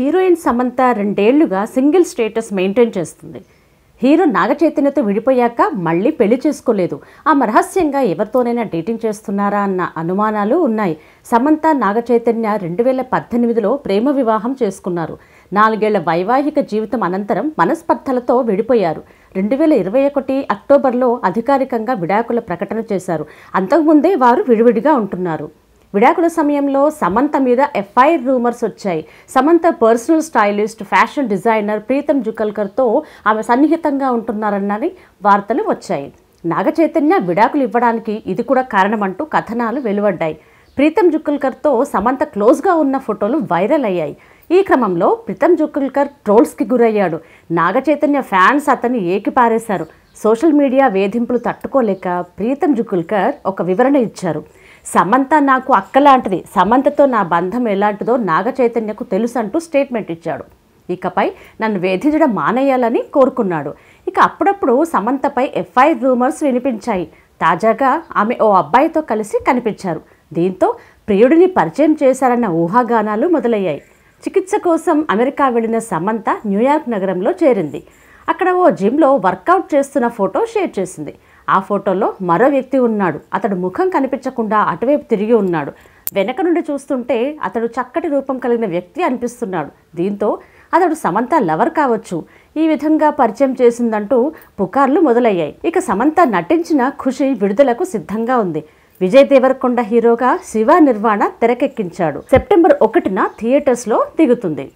heroine Samantha రెండేళ్లుగా single status maintain చేస్తుంది hero నాగచైతన్యతో విడిపోయాక మళ్ళీ పెళ్లి చేసుకోలేదు ఆమె రహస్యంగా ఎవరితోనైనా డేటింగ్ చేస్తున్నారా అన్న అనుమానాలు ఉన్నాయి సమంత నాగచైతన్య రెండు వేల పద్దెనిమిదిలో ప్రేమ వివాహం చేసుకున్నారు నాలుగేళ్ల వైవాహిక జీవితం అనంతరం మనస్పర్ధలతో విడిపోయారు రెండు వేల ఇరవై ఒకటి అక్టోబర్లో అధికారికంగా విడాకుల ప్రకటన చేశారు అంతకుముందే వారు విడివిడిగా ఉంటున్నారు విడాకుల సమయంలో సమంత మీద ఎఫ్ఐఆర్ రూమర్స్ వచ్చాయి Samantha personal stylist fashion designer Preetham జుకల్కర్తో ఆమె సన్నిహితంగా ఉంటున్నారన్నది వార్తలు వచ్చాయి నాగచైతన్య విడాకులు ఇవ్వడానికి ఇది కూడా కారణమంటూ కథనాలు వెలువడ్డాయి ప్రీతం జుక్కుల్కర్తో సమంత క్లోజ్గా ఉన్న ఫోటోలు వైరల్ అయ్యాయి ఈ క్రమంలో ప్రీతం జుక్కుల్కర్ ట్రోల్స్కి గురయ్యాడు నాగచైతన్య ఫ్యాన్స్ అతన్ని ఏకిపారేశారు సోషల్ మీడియా వేధింపులు తట్టుకోలేక ప్రీతం జుక్కుల్కర్ ఒక వివరణ ఇచ్చారు సమంత నాకు అక్కలాంటిది సమంతతో నా బంధం ఎలాంటిదో నాగ చైతన్యకు తెలుసు అంటూ స్టేట్మెంట్ ఇచ్చాడు ఇకపై నన్ను వేధించడం మానేయాలని కోరుకున్నాడు ఇక అప్పుడప్పుడు సమంతపై ఎఫ్ఐఆర్ రూమర్స్ వినిపించాయి తాజాగా ఆమె ఓ అబ్బాయితో కలిసి కనిపించారు దీంతో ప్రియుడిని పరిచయం చేశారన్న ఊహాగానాలు మొదలయ్యాయి చికిత్స కోసం అమెరికా వెళ్లిన సమంత న్యూయార్క్ నగరంలో చేరింది అక్కడ ఓ జిమ్లో వర్కౌట్ చేస్తున్న ఫోటో షేర్ చేసింది ఆ ఫోటోలో మరో వ్యక్తి ఉన్నాడు అతడు ముఖం కనిపించకుండా అటువైపు తిరిగి ఉన్నాడు వెనక నుండి చూస్తుంటే అతడు చక్కటి రూపం కలిగిన వ్యక్తి అనిపిస్తున్నాడు దీంతో అతడు సమంత లవర్ కావచ్చు ఈ విధంగా పరిచయం చేసిందంటూ పుకార్లు మొదలయ్యాయి ఇక సమంత నటించిన ఖుషి విడుదలకు సిద్ధంగా ఉంది విజయ్ దేవరకొండ హీరోగా శివ నిర్వాణ తెరకెక్కించాడు సెప్టెంబర్ ఒకటిన థియేటర్స్లో దిగుతుంది